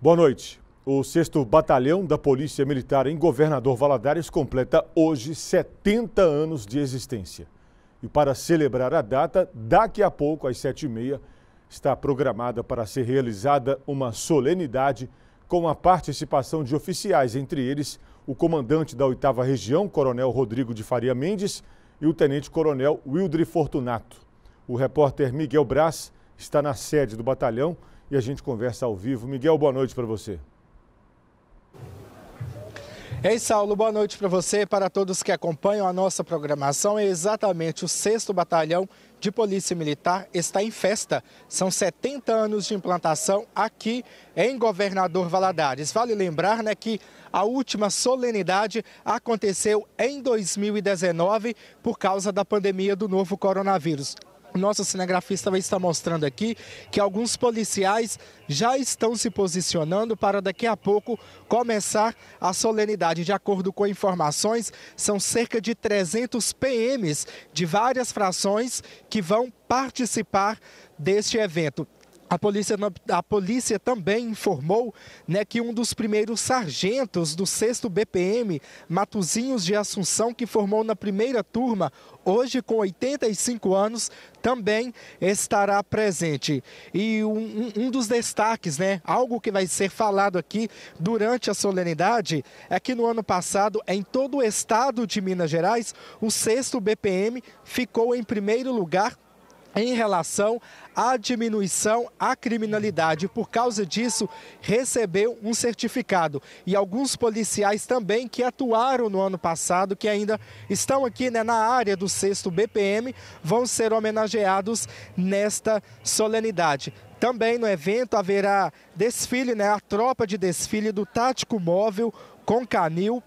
Boa noite. O 6 Batalhão da Polícia Militar em Governador Valadares completa hoje 70 anos de existência. E para celebrar a data, daqui a pouco, às 7h30, está programada para ser realizada uma solenidade com a participação de oficiais, entre eles o comandante da 8 Região, Coronel Rodrigo de Faria Mendes, e o Tenente Coronel Wildre Fortunato. O repórter Miguel Braz está na sede do batalhão e a gente conversa ao vivo. Miguel, boa noite para você. Ei, Saulo, boa noite para você e para todos que acompanham a nossa programação. É exatamente o 6 Batalhão de Polícia Militar está em festa. São 70 anos de implantação aqui em Governador Valadares. Vale lembrar né, que a última solenidade aconteceu em 2019 por causa da pandemia do novo coronavírus nossa cinegrafista vai estar mostrando aqui que alguns policiais já estão se posicionando para daqui a pouco começar a solenidade. De acordo com informações, são cerca de 300 PMs de várias frações que vão participar deste evento. A polícia, a polícia também informou né, que um dos primeiros sargentos do 6 BPM, Matuzinhos de Assunção, que formou na primeira turma, hoje com 85 anos, também estará presente. E um, um, dos destaques, né, algo que vai ser falado aqui durante a solenidade, é que no ano passado, em todo o estado de Minas Gerais, o 6 BPM ficou em primeiro lugar em relação à diminuição à criminalidade. Por causa disso, recebeu um certificado. E alguns policiais também que atuaram no ano passado, que ainda estão aqui né, na área do 6 BPM, vão ser homenageados nesta solenidade. Também no evento haverá desfile, né, a tropa de desfile do Tático Móvel com canil,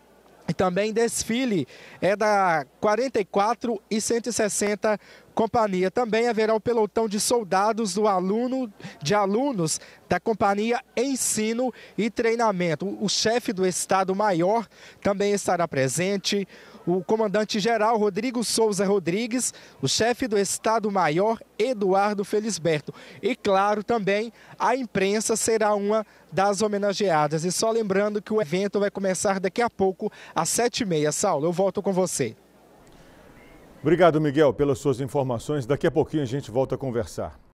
e também desfile é da 44 e 160 companhia. Também haverá o pelotão de soldados do aluno, de alunos da companhia Ensino e Treinamento. O chefe do Estado Maior também estará presente o comandante-geral Rodrigo Souza Rodrigues, o chefe do Estado-Maior Eduardo Felisberto. E, claro, também a imprensa será uma das homenageadas. E só lembrando que o evento vai começar daqui a pouco, às sete e meia. Saulo, eu volto com você. Obrigado, Miguel, pelas suas informações. Daqui a pouquinho a gente volta a conversar.